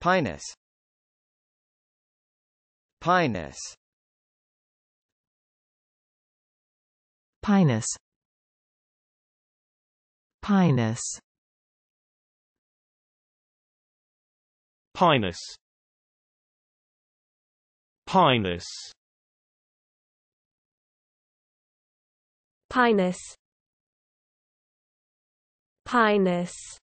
Pinus Pinus Pinus Pinus Pinus Pinus Pinus Pinus